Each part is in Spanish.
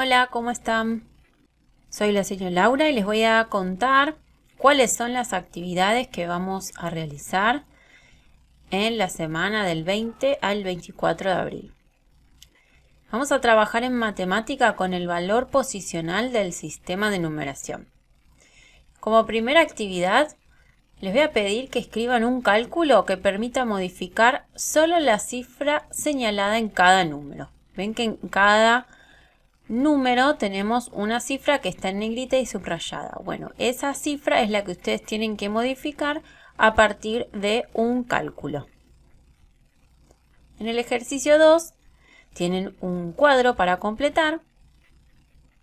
Hola, ¿cómo están? Soy la señora Laura y les voy a contar cuáles son las actividades que vamos a realizar en la semana del 20 al 24 de abril. Vamos a trabajar en matemática con el valor posicional del sistema de numeración. Como primera actividad, les voy a pedir que escriban un cálculo que permita modificar solo la cifra señalada en cada número. Ven que en cada número tenemos una cifra que está en negrita y subrayada. Bueno, esa cifra es la que ustedes tienen que modificar a partir de un cálculo. En el ejercicio 2 tienen un cuadro para completar.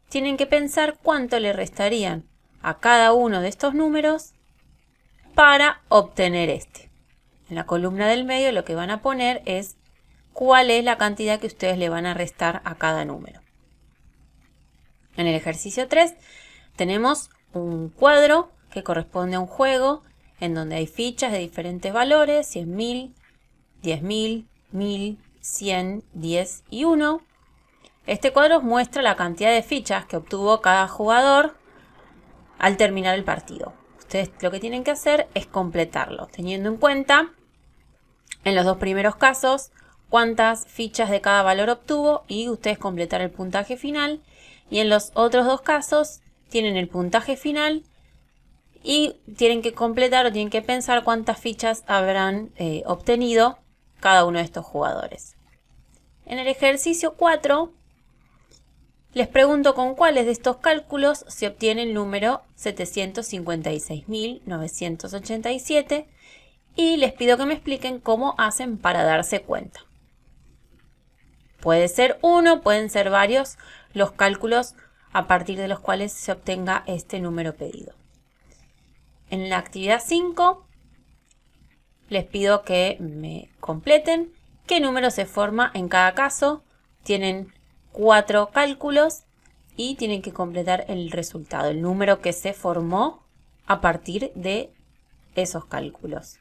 Tienen que pensar cuánto le restarían a cada uno de estos números para obtener este. En la columna del medio lo que van a poner es cuál es la cantidad que ustedes le van a restar a cada número. En el ejercicio 3 tenemos un cuadro que corresponde a un juego en donde hay fichas de diferentes valores, 100.000, 10.000, 1.000, 100, 10 y 1. Este cuadro muestra la cantidad de fichas que obtuvo cada jugador al terminar el partido. Ustedes lo que tienen que hacer es completarlo, teniendo en cuenta, en los dos primeros casos, cuántas fichas de cada valor obtuvo y ustedes completar el puntaje final y en los otros dos casos tienen el puntaje final y tienen que completar o tienen que pensar cuántas fichas habrán eh, obtenido cada uno de estos jugadores. En el ejercicio 4 les pregunto con cuáles de estos cálculos se obtiene el número 756.987 y les pido que me expliquen cómo hacen para darse cuenta. Puede ser uno, pueden ser varios los cálculos a partir de los cuales se obtenga este número pedido. En la actividad 5 les pido que me completen qué número se forma en cada caso. Tienen cuatro cálculos y tienen que completar el resultado, el número que se formó a partir de esos cálculos.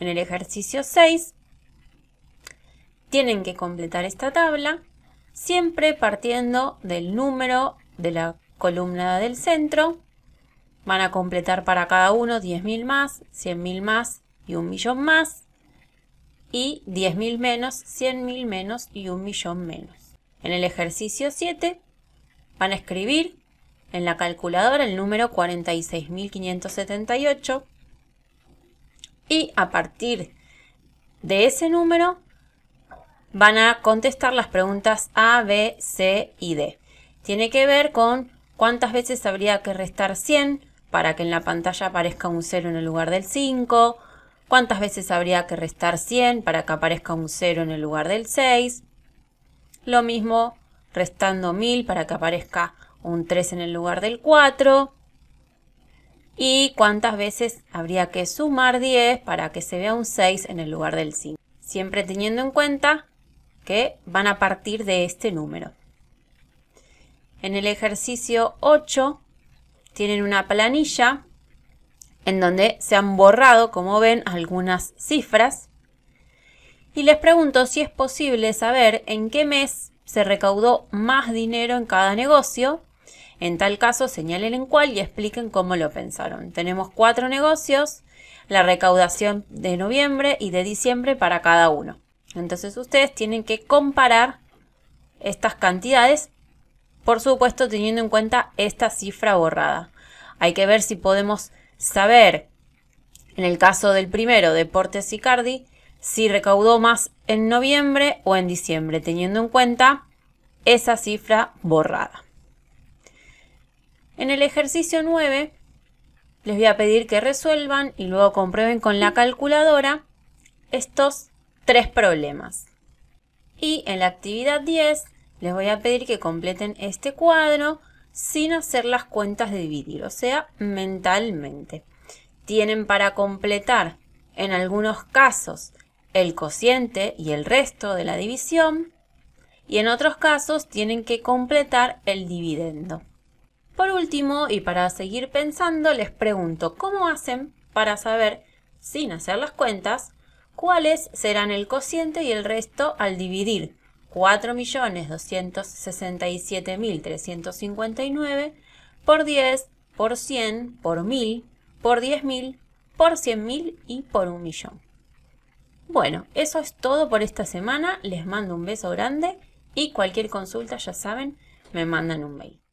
En el ejercicio 6 tienen que completar esta tabla siempre partiendo del número de la columna del centro. Van a completar para cada uno 10.000 más, 100.000 más y un millón más. Y 10.000 menos, 100.000 menos y un millón menos. En el ejercicio 7 van a escribir en la calculadora el número 46.578 y a partir de ese número van a contestar las preguntas A, B, C y D. Tiene que ver con cuántas veces habría que restar 100 para que en la pantalla aparezca un 0 en el lugar del 5, cuántas veces habría que restar 100 para que aparezca un 0 en el lugar del 6, lo mismo restando 1000 para que aparezca un 3 en el lugar del 4, y cuántas veces habría que sumar 10 para que se vea un 6 en el lugar del 5. Siempre teniendo en cuenta que van a partir de este número. En el ejercicio 8 tienen una planilla en donde se han borrado, como ven, algunas cifras. Y les pregunto si es posible saber en qué mes se recaudó más dinero en cada negocio. En tal caso, señalen en cuál y expliquen cómo lo pensaron. Tenemos cuatro negocios, la recaudación de noviembre y de diciembre para cada uno. Entonces ustedes tienen que comparar estas cantidades, por supuesto teniendo en cuenta esta cifra borrada. Hay que ver si podemos saber, en el caso del primero, Deportes Sicardi, si recaudó más en noviembre o en diciembre, teniendo en cuenta esa cifra borrada. En el ejercicio 9 les voy a pedir que resuelvan y luego comprueben con la calculadora estos tres problemas. Y en la actividad 10 les voy a pedir que completen este cuadro sin hacer las cuentas de dividir, o sea, mentalmente. Tienen para completar, en algunos casos, el cociente y el resto de la división, y en otros casos tienen que completar el dividendo. Por último, y para seguir pensando, les pregunto, ¿cómo hacen para saber, sin hacer las cuentas, cuáles serán el cociente y el resto al dividir 4.267.359 por 10, por 100, por 1000, por 10.000, por 100.000 y por 1 millón. Bueno, eso es todo por esta semana. Les mando un beso grande y cualquier consulta, ya saben, me mandan un mail.